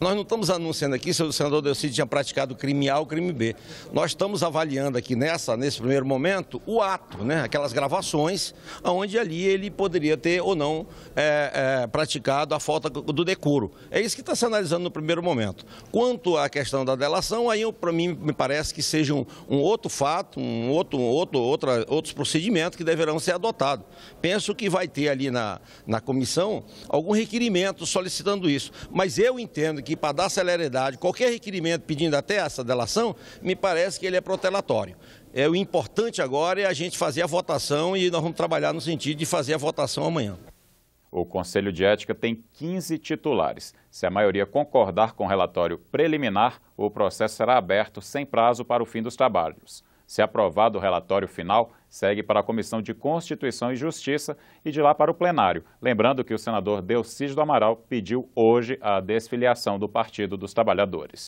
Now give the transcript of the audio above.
Nós não estamos anunciando aqui se o senador Delcídio tinha praticado crime A ou crime B. Nós estamos avaliando aqui nessa, nesse primeiro momento, o ato, né? aquelas gravações, onde ali ele poderia ter ou não é, é, praticado a falta do decoro. É isso que está se analisando no primeiro momento. Quanto à questão da delação, aí para mim me parece que seja um, um outro fato, um outro, outro, outra, outros procedimentos que deverão ser adotados. Penso que vai ter ali na, na comissão algum requerimento solicitando isso. Mas eu entendo que aqui para dar celeridade, qualquer requerimento pedindo até essa delação, me parece que ele é protelatório. É, o importante agora é a gente fazer a votação e nós vamos trabalhar no sentido de fazer a votação amanhã. O Conselho de Ética tem 15 titulares. Se a maioria concordar com o relatório preliminar, o processo será aberto sem prazo para o fim dos trabalhos. Se aprovado o relatório final, segue para a Comissão de Constituição e Justiça e de lá para o plenário. Lembrando que o senador Delcídio do Amaral pediu hoje a desfiliação do Partido dos Trabalhadores.